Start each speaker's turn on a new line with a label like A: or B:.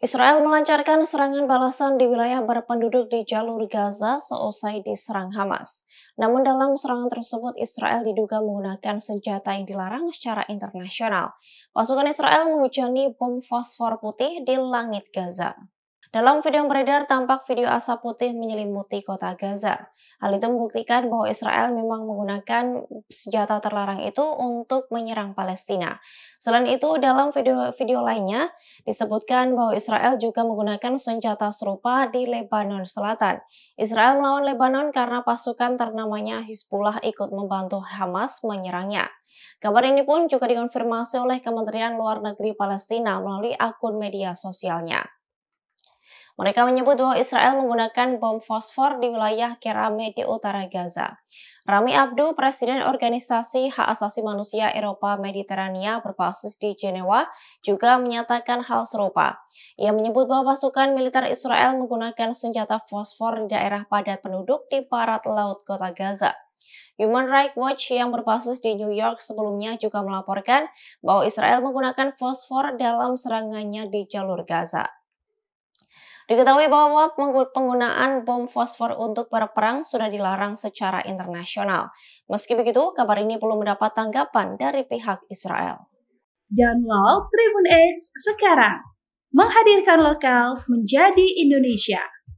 A: Israel melancarkan serangan balasan di wilayah berpenduduk di jalur Gaza seusai diserang Hamas. Namun dalam serangan tersebut, Israel diduga menggunakan senjata yang dilarang secara internasional. Pasukan Israel menghujani bom fosfor putih di langit Gaza. Dalam video yang beredar, tampak video asap putih menyelimuti kota Gaza. Hal itu membuktikan bahwa Israel memang menggunakan senjata terlarang itu untuk menyerang Palestina. Selain itu, dalam video-video lainnya disebutkan bahwa Israel juga menggunakan senjata serupa di Lebanon Selatan. Israel melawan Lebanon karena pasukan ternamanya Hizbullah ikut membantu Hamas menyerangnya. Kabar ini pun juga dikonfirmasi oleh Kementerian Luar Negeri Palestina melalui akun media sosialnya. Mereka menyebut bahwa Israel menggunakan bom fosfor di wilayah Kerame di utara Gaza. Rami Abdu, Presiden Organisasi Hak Asasi Manusia Eropa Mediterania berbasis di Jenewa, juga menyatakan hal serupa. Ia menyebut bahwa pasukan militer Israel menggunakan senjata fosfor di daerah padat penduduk di barat laut kota Gaza. Human Rights Watch yang berbasis di New York sebelumnya juga melaporkan bahwa Israel menggunakan fosfor dalam serangannya di jalur Gaza. Diketahui bahwa penggunaan bom fosfor untuk berperang sudah dilarang secara internasional. Meski begitu, kabar ini belum mendapat tanggapan
B: dari pihak Israel. Download Tribun X sekarang. Menghadirkan lokal menjadi Indonesia.